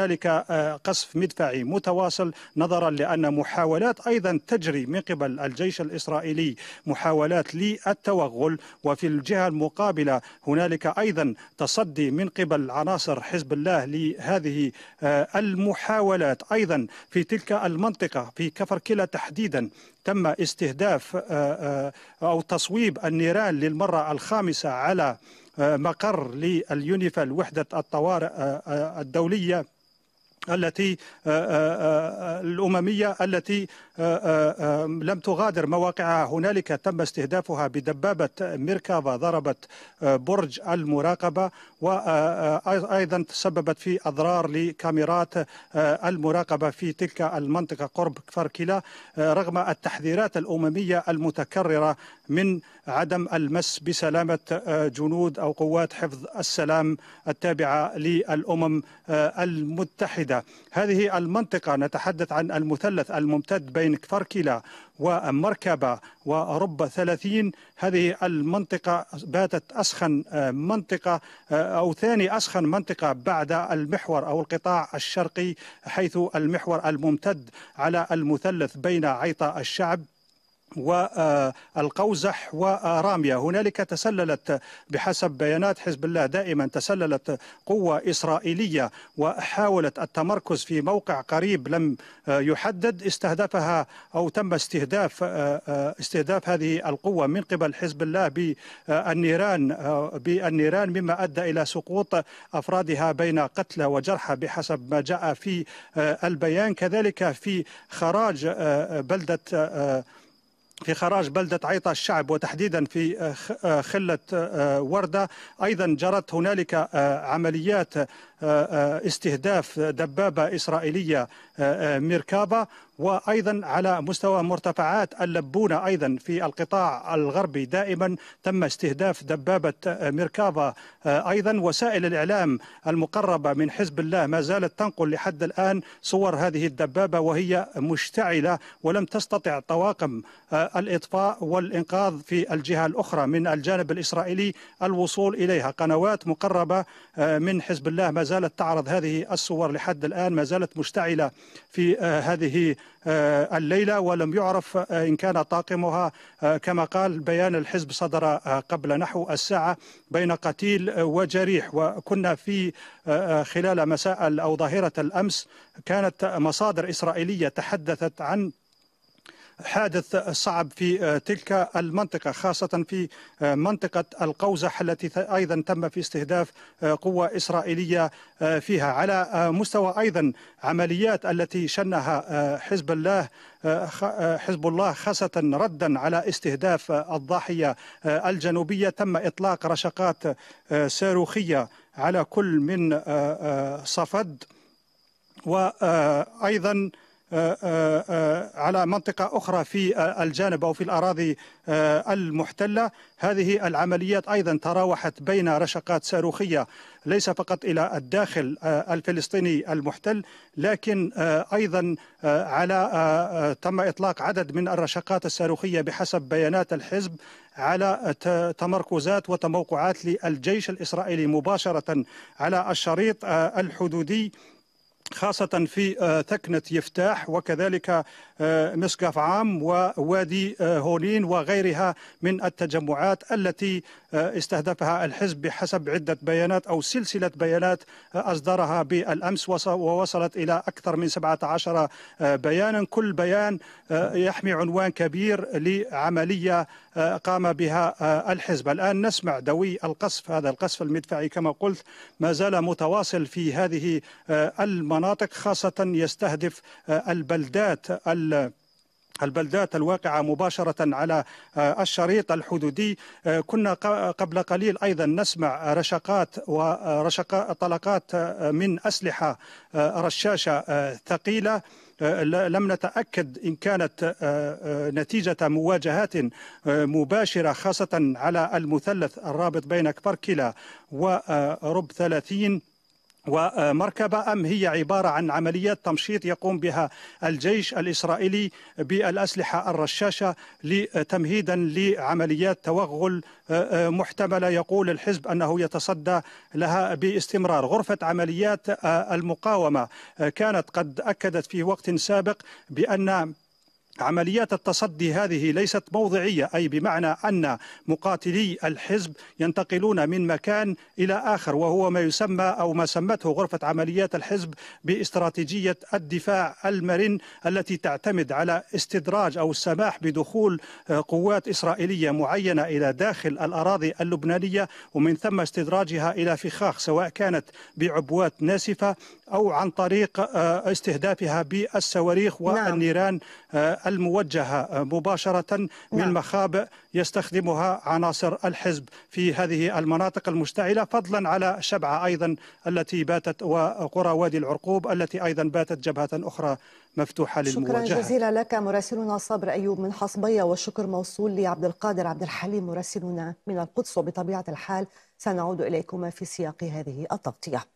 ذلك آه، قصف مدفعي متواصل نظرا لان محاولات ايضا تجري من قبل الجيش الاسرائيلي محاولات للتوغل وفي الجهه المقابله هنالك ايضا تصدي من قبل عناصر حزب الله لهذه آه، المحاولات ايضا في تلك المنطقه في كفر كلا تحديدا تم استهداف آه، او تصويب النيران للمره الخامسه على مقر لليونيفال وحده الطوارئ الدوليه التي آه، آه، آه، الأممية التي لم تغادر مواقعها هنالك تم استهدافها بدبابة ميركافا ضربت برج المراقبة وأيضا تسببت في أضرار لكاميرات المراقبة في تلك المنطقة قرب فركلة رغم التحذيرات الأممية المتكررة من عدم المس بسلامة آه، جنود أو قوات حفظ السلام التابعة للأمم آه، المتحدة هذه المنطقة نتحدث عن المثلث الممتد بين كفركلا ومركبة ورب ثلاثين هذه المنطقة باتت أسخن آه، منطقة أو ثاني أسخن منطقة بعد المحور أو القطاع الشرقي حيث المحور الممتد على المثلث بين عيطة الشعب والقوزح ورامية هنالك تسللت بحسب بيانات حزب الله دائما تسللت قوة إسرائيلية وحاولت التمركز في موقع قريب لم يحدد استهدفها أو تم استهداف استهداف هذه القوة من قبل حزب الله بالنيران بالنيران مما أدى إلى سقوط أفرادها بين قتلى وجرحى بحسب ما جاء في البيان كذلك في خراج بلدة في خراج بلدة عيطة الشعب وتحديدا في آه، آه، خلة آه، وردة أيضا جرت هنالك عمليات آه، آه، استهداف دبابة إسرائيلية آه، ميركابا وايضا على مستوى مرتفعات اللبونه ايضا في القطاع الغربي دائما تم استهداف دبابه ميركافا ايضا وسائل الاعلام المقربه من حزب الله ما زالت تنقل لحد الان صور هذه الدبابه وهي مشتعله ولم تستطع طواقم الاطفاء والانقاذ في الجهه الاخرى من الجانب الاسرائيلي الوصول اليها قنوات مقربه من حزب الله ما زالت تعرض هذه الصور لحد الآن ما زالت مشتعلة في آه، هذه آه، الليلة ولم يعرف آه، إن كان طاقمها كما قال بيان الحزب صدر قبل نحو الساعة بين قتيل وجريح وكنا في خلال مساء أو ظاهرة الأمس كانت مصادر إسرائيلية تحدثت عن حادث صعب في آه، تلك المنطقة خاصة في آه، منطقة القوزح التي أيضا تم في استهداف آه، قوة إسرائيلية فيها على مستوى أيضا عمليات التي شنها حزب الله حزب الله خاصة ردا على استهداف الضاحية الجنوبية تم إطلاق رشقات صاروخية على كل من صفد وأيضا آه، آه، آه، على منطقة أخرى في الجانب أو في الأراضي المحتلة هذه العمليات أيضا تراوحت بين رشقات صاروخية ليس فقط إلى الداخل الفلسطيني المحتل لكن أيضا على تم إطلاق عدد من الرشقات الصاروخية بحسب بيانات الحزب على تمركزات وتموقعات للجيش الإسرائيلي مباشرة على الشريط الحدودي خاصة في آه، تكنة يفتاح وكذلك مسقف آه، عام ووادي آه، هولين وغيرها من التجمعات التي آه، استهدفها الحزب بحسب عدة بيانات أو سلسلة بيانات أصدرها بالأمس ووصلت إلى أكثر من 17 بيانا كل بيان يحمي عنوان كبير لعملية قام بها الحزب الآن نسمع دوي القصف هذا القصف المدفعي كما قلت ما زال متواصل في هذه المناطق خاصة يستهدف البلدات البلدات الواقعة مباشرة على آه، الشريط الحدودي آه، كنا قبل قليل أيضا نسمع رشقات وطلقات آه، من أسلحة رشاشة ثقيلة لم نتاكد ان كانت نتيجه مواجهات مباشره خاصه على المثلث الرابط بين كبركلا ورب ثلاثين ومركبة أم هي عبارة عن عمليات تمشيط يقوم بها الجيش الإسرائيلي بالأسلحة الرشاشة تمهيدا لعمليات توغل آه، آه، محتملة يقول الحزب أنه يتصدى لها باستمرار غرفة عمليات آه، المقاومة كانت قد أكدت في وقت سابق بأن عمليات التصدي هذه ليست موضعية أي بمعنى أن مقاتلي الحزب ينتقلون من مكان إلى آخر وهو ما يسمى أو ما سمته غرفة عمليات الحزب باستراتيجية الدفاع المرن التي تعتمد على استدراج أو السماح بدخول آه، قوات إسرائيلية معينة إلى داخل الأراضي اللبنانية ومن ثم استدراجها إلى فخاخ سواء كانت بعبوات ناسفة أو عن طريق آه، استهدافها بالصواريخ نعم. والنيران آه، الموجهة مباشرة من نعم. مخابئ يستخدمها عناصر الحزب في هذه المناطق المشتعلة فضلا على شبعة أيضا التي باتت وقرى وادي العرقوب التي أيضا باتت جبهة أخرى مفتوحة للمواجهة شكرا جزيلا لك مراسلنا صابر أيوب من حصبية والشكر موصول لعبد القادر عبد الحليم مراسلنا من القدس وبطبيعة الحال سنعود إليكما في سياق هذه التغطية